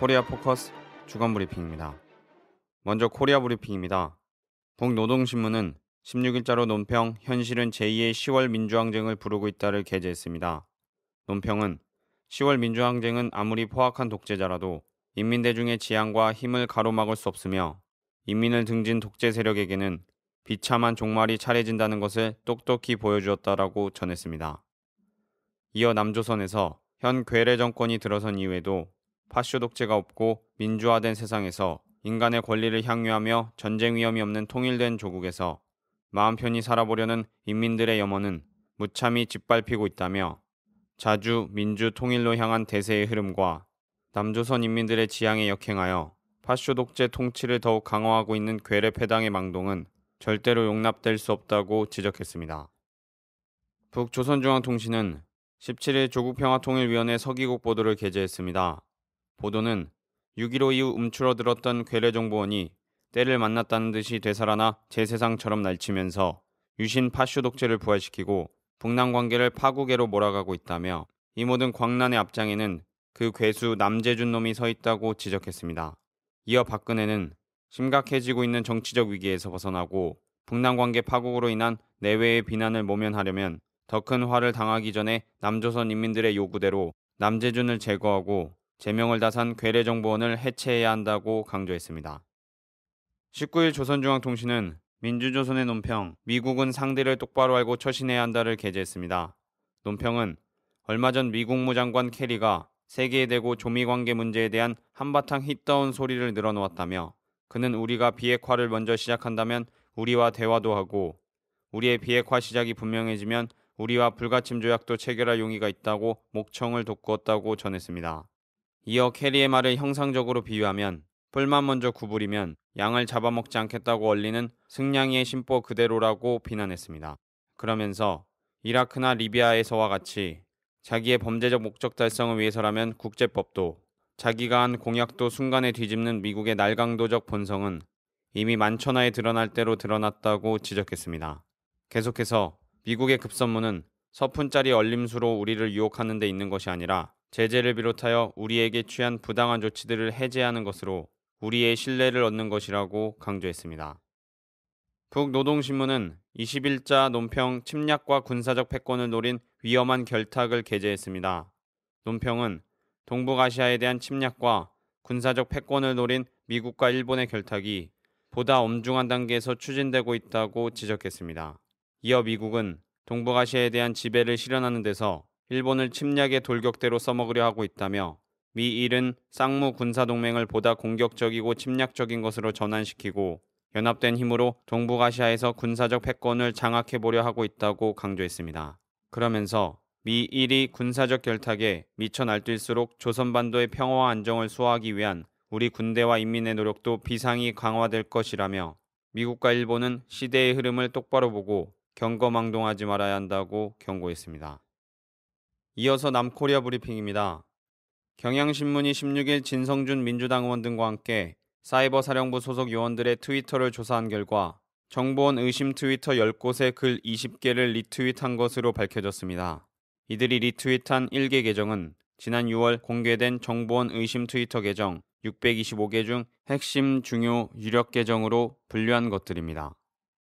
코리아 포커스 주간 브리핑입니다. 먼저 코리아 브리핑입니다. 북노동신문은 16일자로 논평 현실은 제2의 10월 민주항쟁을 부르고 있다를 게재했습니다. 논평은 10월 민주항쟁은 아무리 포악한 독재자라도 인민대중의 지향과 힘을 가로막을 수 없으며 인민을 등진 독재 세력에게는 비참한 종말이 차려진다는 것을 똑똑히 보여주었다라고 전했습니다. 이어 남조선에서 현 괴뢰 정권이 들어선 이후에도 파쇼 독재가 없고 민주화된 세상에서 인간의 권리를 향유하며 전쟁 위험이 없는 통일된 조국에서 마음 편히 살아보려는 인민들의 염원은 무참히 짓밟히고 있다며 자주 민주 통일로 향한 대세의 흐름과 남조선 인민들의 지향에 역행하여 파쇼 독재 통치를 더욱 강화하고 있는 괴뢰 패당의 망동은 절대로 용납될 수 없다고 지적했습니다. 북조선중앙통신은 17일 조국평화통일위원회 서기국 보도를 게재했습니다. 보도는 6.15 이후 움츠러들었던 괴뢰정보원이 때를 만났다는 듯이 되살아나 제세상처럼 날치면서 유신 파쇼 독재를 부활시키고 북남 관계를 파국에로 몰아가고 있다며 이 모든 광란의 앞장에는 그 괴수 남재준 놈이 서 있다고 지적했습니다. 이어 박근혜는 심각해지고 있는 정치적 위기에서 벗어나고 북남 관계 파국으로 인한 내외의 비난을 모면하려면 더 큰 화를 당하기 전에 남조선 인민들의 요구대로 남재준을 제거하고 제명을 다산 괴뢰정보원을 해체해야 한다고 강조했습니다. 19일 조선중앙통신은 민주조선의 논평, 미국은 상대를 똑바로 알고 처신해야 한다를 게재했습니다. 논평은 얼마 전 미국 무장관 캐리가 세계에 대고 조미 관계 문제에 대한 한바탕 히떠온 소리를 늘어놓았다며 그는 우리가 비핵화를 먼저 시작한다면 우리와 대화도 하고 우리의 비핵화 시작이 분명해지면 우리와 불가침 조약도 체결할 용의가 있다고 목청을 돋구었다고 전했습니다. 이어 캐리의 말을 형상적으로 비유하면 풀만 먼저 구부리면 양을 잡아먹지 않겠다고 얼리는 승냥이의 심보 그대로라고 비난했습니다. 그러면서 이라크나 리비아에서와 같이 자기의 범죄적 목적 달성을 위해서라면 국제법도 자기가 한 공약도 순간에 뒤집는 미국의 날강도적 본성은 이미 만천하에 드러날 대로 드러났다고 지적했습니다. 계속해서 미국의 급선무는 서푼짜리 얼림수로 우리를 유혹하는 데 있는 것이 아니라 제재를 비롯하여 우리에게 취한 부당한 조치들을 해제하는 것으로 우리의 신뢰를 얻는 것이라고 강조했습니다. 북노동신문은 21자 논평 침략과 군사적 패권을 노린 위험한 결탁을 게재했습니다. 논평은 동북아시아에 대한 침략과 군사적 패권을 노린 미국과 일본의 결탁이 보다 엄중한 단계에서 추진되고 있다고 지적했습니다. 이어 미국은 동북아시아에 대한 지배를 실현하는 데서 일본을 침략의 돌격대로 써먹으려 하고 있다며 미일은 쌍무 군사동맹을 보다 공격적이고 침략적인 것으로 전환시키고 연합된 힘으로 동북아시아에서 군사적 패권을 장악해 보려 하고 있다고 강조했습니다. 그러면서 미일이 군사적 결탁에 미쳐 날뛸수록 조선반도의 평화와 안정을 수호하기 위한 우리 군대와 인민의 노력도 비상이 강화될 것이라며 미국과 일본은 시대의 흐름을 똑바로 보고 경거망동하지 말아야 한다고 경고했습니다. 이어서 남코리아 브리핑입니다. 경향신문이 16일 진성준 민주당 의원 등과 함께 사이버 사령부 소속 요원들의 트위터를 조사한 결과 정보원 의심 트위터 10곳에 글 20개를 리트윗한 것으로 밝혀졌습니다. 이들이 리트윗한 1개 계정은 지난 6월 공개된 정보원 의심 트위터 계정 625개 중 핵심 중요 유력 계정으로 분류한 것들입니다.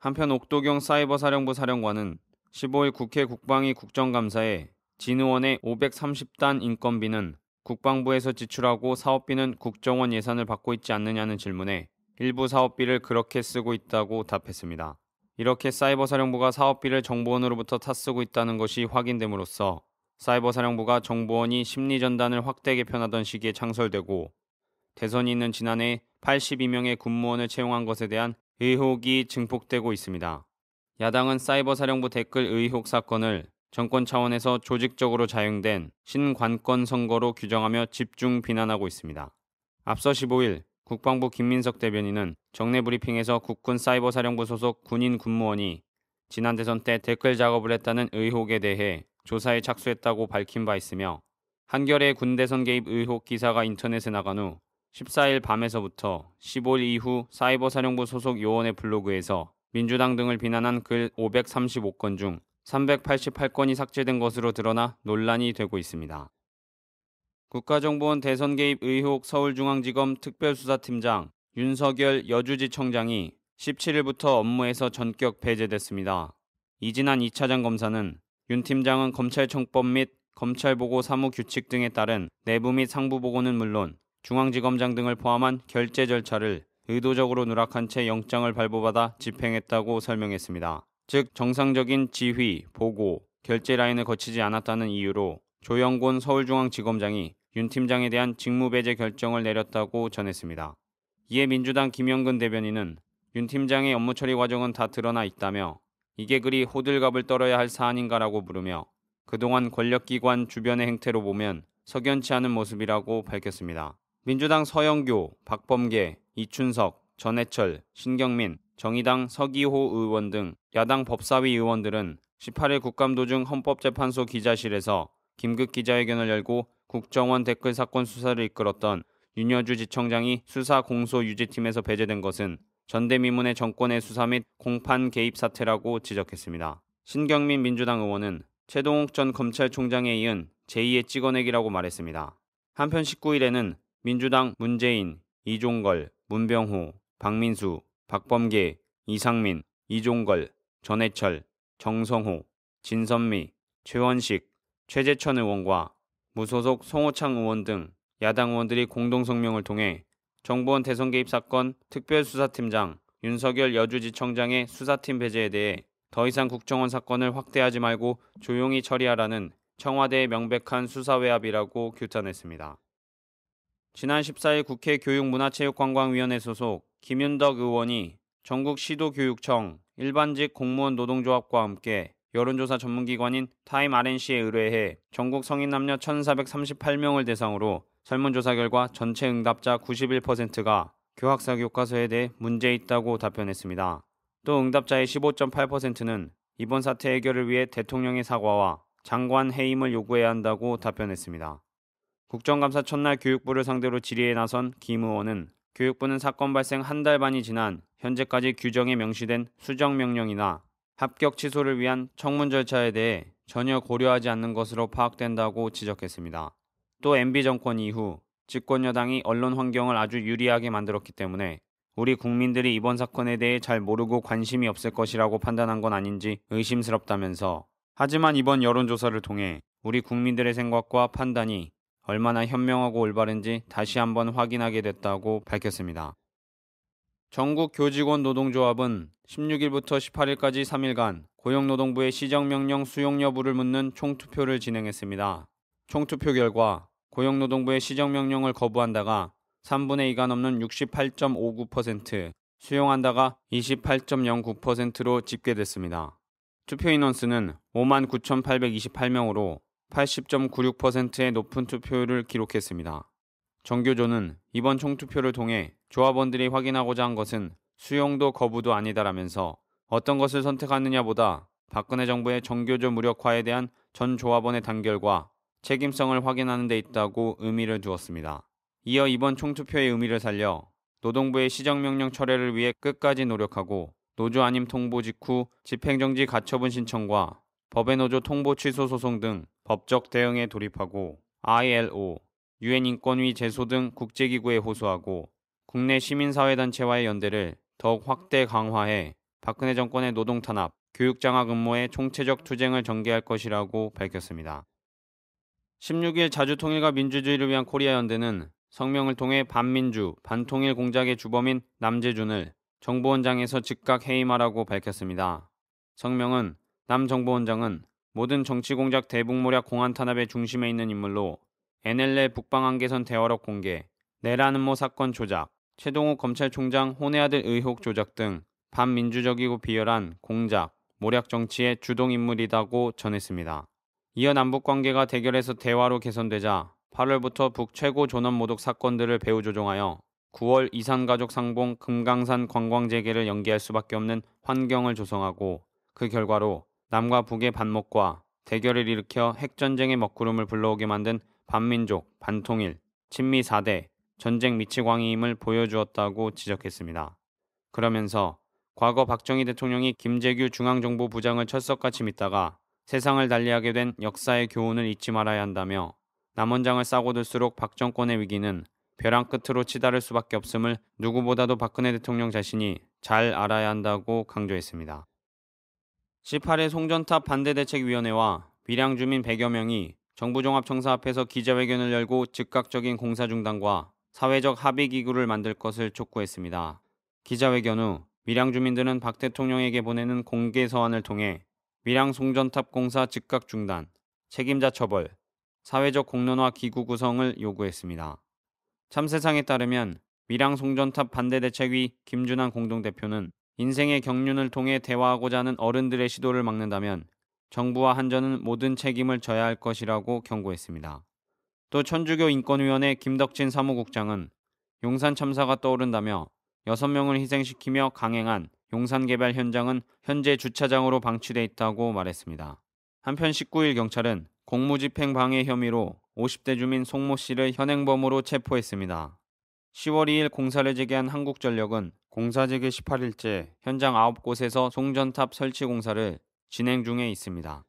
한편 옥도경 사이버 사령부 사령관은 15일 국회 국방위 국정감사에 진우원의 530단 인건비는 국방부에서 지출하고 사업비는 국정원 예산을 받고 있지 않느냐는 질문에 일부 사업비를 그렇게 쓰고 있다고 답했습니다. 이렇게 사이버 사령부가 사업비를 정보원으로부터 타쓰고 있다는 것이 확인됨으로써 사이버 사령부가 정보원이 심리 전단을 확대 개편하던 시기에 창설되고 대선이 있는 지난해 82명의 군무원을 채용한 것에 대한 의혹이 증폭되고 있습니다. 야당은 사이버 사령부 댓글 의혹 사건을 정권 차원에서 조직적으로 자행된 신관권 선거로 규정하며 집중 비난하고 있습니다. 앞서 15일 국방부 김민석 대변인은 정례 브리핑에서 국군 사이버 사령부 소속 군인 군무원이 지난 대선 때 댓글 작업을 했다는 의혹에 대해 조사에 착수했다고 밝힌 바 있으며 한겨레 군대선 개입 의혹 기사가 인터넷에 나간 후 14일 밤에서부터 15일 이후 사이버 사령부 소속 요원의 블로그에서 민주당 등을 비난한 글 535건 중 388건이 삭제된 것으로 드러나 논란이 되고 있습니다. 국가정보원 대선 개입 의혹 서울중앙지검 특별수사팀장 윤석열 여주지청장이 17일부터 업무에서 전격 배제됐습니다. 이진한 2차장 검사는 윤 팀장은 검찰청법 및 검찰보고 사무규칙 등에 따른 내부 및 상부보고는 물론 중앙지검장 등을 포함한 결재 절차를 의도적으로 누락한 채 영장을 발부받아 집행했다고 설명했습니다. 즉 정상적인 지휘, 보고, 결제 라인을 거치지 않았다는 이유로 조영곤 서울중앙지검장이 윤 팀장에 대한 직무배제 결정을 내렸다고 전했습니다. 이에 민주당 김영근 대변인은 윤 팀장의 업무 처리 과정은 다 드러나 있다며 이게 그리 호들갑을 떨어야 할 사안인가라고 물으며 그동안 권력기관 주변의 행태로 보면 석연치 않은 모습이라고 밝혔습니다. 민주당 서영교, 박범계, 이춘석, 전해철, 신경민, 정의당 서기호 의원 등 야당 법사위 의원들은 18일 국감도중 헌법재판소 기자실에서 김극 기자회견을 열고 국정원 댓글 사건 수사를 이끌었던 윤여주 지청장이 수사 공소 유지팀에서 배제된 것은 전대미문의 정권의 수사 및 공판 개입 사태라고 지적했습니다. 신경민 민주당 의원은 최동욱 전 검찰총장에 이은 제2의 찍어내기라고 말했습니다. 한편 19일에는 민주당 문재인, 이종걸, 문병호, 박민수, 박범계, 이상민, 이종걸, 전해철, 정성호, 진선미, 최원식, 최재천 의원과 무소속 송호창 의원 등 야당 의원들이 공동성명을 통해 정부원 대선 개입 사건 특별수사팀장 윤석열 여주지청장의 수사팀 배제에 대해 더 이상 국정원 사건을 확대하지 말고 조용히 처리하라는 청와대의 명백한 수사 외압이라고 규탄했습니다. 지난 14일 국회 교육문화체육관광위원회 소속 김윤덕 의원이 전국시도교육청 일반직 공무원 노동조합과 함께 여론조사 전문기관인 타임 RNC에 의뢰해 전국 성인 남녀 1,438명을 대상으로 설문조사 결과 전체 응답자 91%가 교학사 교과서에 대해 문제 있다고 답변했습니다. 또 응답자의 15.8%는 이번 사태 해결을 위해 대통령의 사과와 장관 해임을 요구해야 한다고 답변했습니다. 국정감사 첫날 교육부를 상대로 질의에 나선 김 의원은 교육부는 사건 발생 한 달 반이 지난 현재까지 규정에 명시된 수정 명령이나 합격 취소를 위한 청문 절차에 대해 전혀 고려하지 않는 것으로 파악된다고 지적했습니다. 또 MB 정권 이후 집권 여당이 언론 환경을 아주 유리하게 만들었기 때문에 우리 국민들이 이번 사건에 대해 잘 모르고 관심이 없을 것이라고 판단한 건 아닌지 의심스럽다면서 하지만 이번 여론조사를 통해 우리 국민들의 생각과 판단이 얼마나 현명하고 올바른지 다시 한번 확인하게 됐다고 밝혔습니다. 전국 교직원 노동조합은 16일부터 18일까지 3일간 고용노동부의 시정명령 수용 여부를 묻는 총투표를 진행했습니다. 총투표 결과 고용노동부의 시정명령을 거부한다가 3분의 2가 넘는 68.59%, 수용한다가 28.09%로 집계됐습니다. 투표 인원수는 59,828명으로 80.96%의 높은 투표율을 기록했습니다. 정교조는 이번 총투표를 통해 조합원들이 확인하고자 한 것은 수용도 거부도 아니다라면서 어떤 것을 선택하느냐보다 박근혜 정부의 정교조 무력화에 대한 전 조합원의 단결과 책임성을 확인하는 데 있다고 의미를 두었습니다. 이어 이번 총투표의 의미를 살려 노동부의 시정명령 철회를 위해 끝까지 노력하고 노조 안임 통보 직후 집행정지 가처분 신청과 법의 노조 통보 취소 소송 등 법적 대응에 돌입하고 ILO, 유엔 인권위 제소 등 국제기구에 호소하고 국내 시민사회단체와의 연대를 더욱 확대 강화해 박근혜 정권의 노동 탄압, 교육 장악 음모의 총체적 투쟁을 전개할 것이라고 밝혔습니다. 16일 자주통일과 민주주의를 위한 코리아 연대는 성명을 통해 반민주, 반통일 공작의 주범인 남재준을 정보원장에서 즉각 해임하라고 밝혔습니다. 성명은 남정보원장은 모든 정치공작 대북모략 공안 탄압의 중심에 있는 인물로 NLL 북방한계선 대화록 공개, 내란음모 사건 조작, 최동욱 검찰총장 혼외 아들 의혹 조작 등 반민주적이고 비열한 공작, 모략 정치의 주동 인물이라고 전했습니다. 이어 남북 관계가 대결에서 대화로 개선되자 8월부터 북 최고 존엄 모독 사건들을 배후 조종하여 9월 이산가족 상봉 금강산 관광 재개를 연기할 수밖에 없는 환경을 조성하고 그 결과로 남과 북의 반목과 대결을 일으켜 핵전쟁의 먹구름을 불러오게 만든 반민족, 반통일, 친미 4대, 전쟁 미치광이임을 보여주었다고 지적했습니다. 그러면서 과거 박정희 대통령이 김재규 중앙정보 부장을 철석같이 믿다가 세상을 달리하게 된 역사의 교훈을 잊지 말아야 한다며 남원장을 싸고 들수록 박정권의 위기는 벼랑 끝으로 치달을 수밖에 없음을 누구보다도 박근혜 대통령 자신이 잘 알아야 한다고 강조했습니다. 18일 송전탑 반대대책위원회와 밀양 주민 100여 명이 정부 종합청사 앞에서 기자회견을 열고 즉각적인 공사 중단과 사회적 합의 기구를 만들 것을 촉구했습니다. 기자회견 후 밀양 주민들은 박 대통령에게 보내는 공개 서한을 통해 밀양 송전탑 공사 즉각 중단, 책임자 처벌, 사회적 공론화 기구 구성을 요구했습니다. 참세상에 따르면 밀양 송전탑 반대대책위 김준환 공동대표는 인생의 경륜을 통해 대화하고자 하는 어른들의 시도를 막는다면 정부와 한전은 모든 책임을 져야 할 것이라고 경고했습니다. 또 천주교 인권위원회 김덕진 사무국장은 용산 참사가 떠오른다며 6명을 희생시키며 강행한 용산 개발 현장은 현재 주차장으로 방치돼 있다고 말했습니다. 한편 19일 경찰은 공무집행 방해 혐의로 50대 주민 송모 씨를 현행범으로 체포했습니다. 10월 2일 공사를 재개한 한국전력은 공사 재개 18일째 현장 9곳에서 송전탑 설치 공사를 진행 중에 있습니다.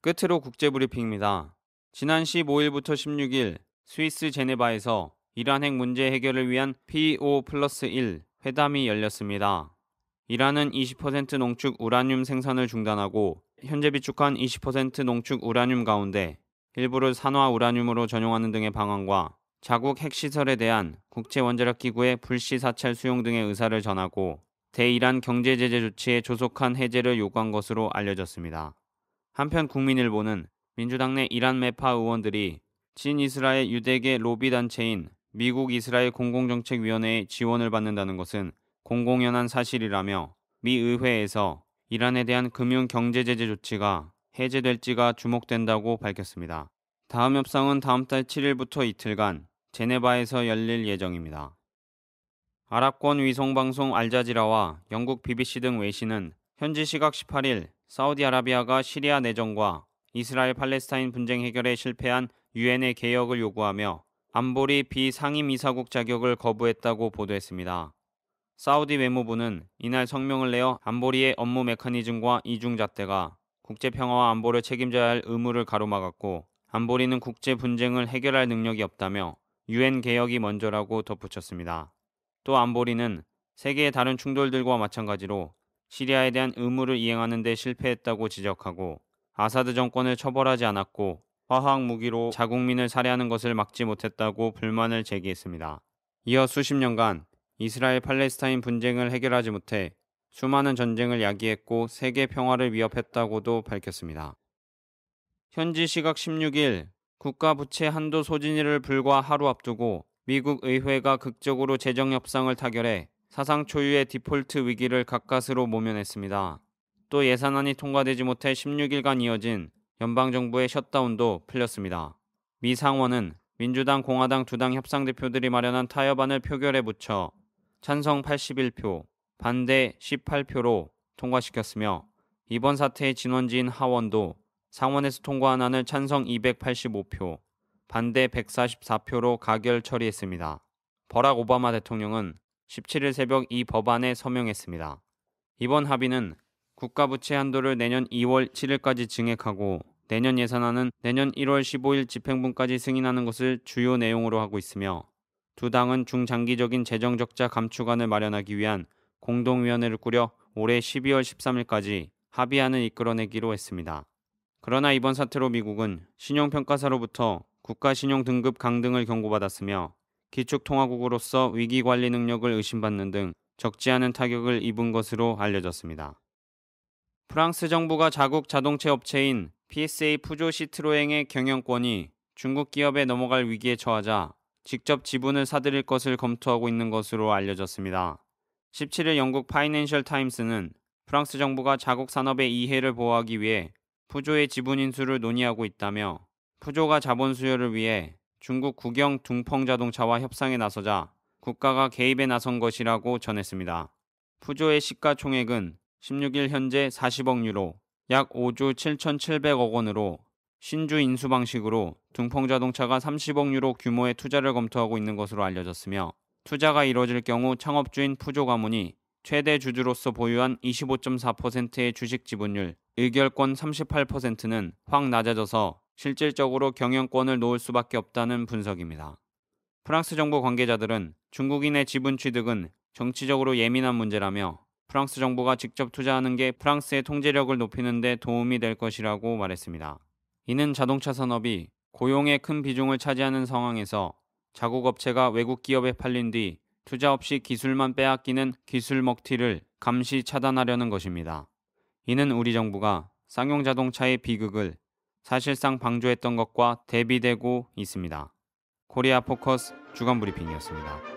끝으로 국제브리핑입니다. 지난 15일부터 16일 스위스 제네바에서 이란 핵 문제 해결을 위한 PO 플러스 1 회담이 열렸습니다. 이란은 20% 농축 우라늄 생산을 중단하고 현재 비축한 20% 농축 우라늄 가운데 일부를 산화 우라늄으로 전용하는 등의 방안과 자국 핵시설에 대한 국제원자력기구의 불시 사찰 수용 등의 의사를 전하고 대이란 경제제재 조치에 조속한 해제를 요구한 것으로 알려졌습니다. 한편 국민일보는 민주당 내 이란 매파 의원들이 친이스라엘 유대계 로비단체인 미국 이스라엘 공공정책위원회의 지원을 받는다는 것은 공공연한 사실이라며 미 의회에서 이란에 대한 금융 경제제재 조치가 해제될지가 주목된다고 밝혔습니다. 다음 협상은 다음 달 7일부터 이틀간 제네바에서 열릴 예정입니다. 아랍권 위성방송 알자지라와 영국 BBC 등 외신은 현지 시각 18일 사우디아라비아가 시리아 내전과 이스라엘 팔레스타인 분쟁 해결에 실패한 유엔의 개혁을 요구하며 안보리 비상임이사국 자격을 거부했다고 보도했습니다. 사우디 외무부는 이날 성명을 내어 안보리의 업무 메커니즘과 이중잣대가 국제평화와 안보를 책임져야 할 의무를 가로막았고 안보리는 국제 분쟁을 해결할 능력이 없다며 유엔 개혁이 먼저라고 덧붙였습니다. 또 안보리는 세계의 다른 충돌들과 마찬가지로 시리아에 대한 의무를 이행하는 데 실패했다고 지적하고 아사드 정권을 처벌하지 않았고 화학 무기로 자국민을 살해하는 것을 막지 못했다고 불만을 제기했습니다. 이어 수십 년간 이스라엘 팔레스타인 분쟁을 해결하지 못해 수많은 전쟁을 야기했고 세계 평화를 위협했다고도 밝혔습니다. 현지 시각 16일 국가 부채 한도 소진일을 불과 하루 앞두고 미국 의회가 극적으로 재정 협상을 타결해 사상 초유의 디폴트 위기를 가까스로 모면했습니다. 또 예산안이 통과되지 못해 16일간 이어진 연방정부의 셧다운도 풀렸습니다. 미 상원은 민주당, 공화당 두 당 협상대표들이 마련한 타협안을 표결에 붙여 찬성 81표, 반대 18표로 통과시켰으며 이번 사태의 진원지인 하원도 상원에서 통과한 안을 찬성 285표, 반대 144표로 가결 처리했습니다. 버락 오바마 대통령은 17일 새벽 이 법안에 서명했습니다. 이번 합의는 국가 부채 한도를 내년 2월 7일까지 증액하고 내년 예산안은 내년 1월 15일 집행분까지 승인하는 것을 주요 내용으로 하고 있으며 두 당은 중장기적인 재정 적자 감축안을 마련하기 위한 공동위원회를 꾸려 올해 12월 13일까지 합의안을 이끌어내기로 했습니다. 그러나 이번 사태로 미국은 신용평가사로부터 국가신용등급 강등을 경고받았으며 기축통화국으로서 위기관리 능력을 의심받는 등 적지 않은 타격을 입은 것으로 알려졌습니다. 프랑스 정부가 자국 자동차 업체인 PSA 푸조 시트로행의 경영권이 중국 기업에 넘어갈 위기에 처하자 직접 지분을 사들일 것을 검토하고 있는 것으로 알려졌습니다. 17일 영국 파이낸셜 타임스는 프랑스 정부가 자국 산업의 이해를 보호하기 위해 푸조의 지분 인수를 논의하고 있다며 푸조가 자본 수요를 위해 중국 국영 둥펑 자동차와 협상에 나서자 국가가 개입에 나선 것이라고 전했습니다. 푸조의 시가총액은 16일 현재 40억 유로, 약 5조 7,700억 원으로 신주 인수 방식으로 둥펑 자동차가 30억 유로 규모의 투자를 검토하고 있는 것으로 알려졌으며 투자가 이뤄질 경우 창업주인 푸조 가문이 최대 주주로서 보유한 25.4%의 주식 지분율, 의결권 38%는 확 낮아져서 실질적으로 경영권을 놓을 수밖에 없다는 분석입니다. 프랑스 정부 관계자들은 중국인의 지분 취득은 정치적으로 예민한 문제라며 프랑스 정부가 직접 투자하는 게 프랑스의 통제력을 높이는 데 도움이 될 것이라고 말했습니다. 이는 자동차 산업이 고용의 큰 비중을 차지하는 상황에서 자국 업체가 외국 기업에 팔린 뒤 투자 없이 기술만 빼앗기는 기술 먹튀를 감시 차단하려는 것입니다. 이는 우리 정부가 쌍용 자동차의 비극을 사실상 방조했던 것과 대비되고 있습니다. 코리아 포커스 주간 브리핑이었습니다.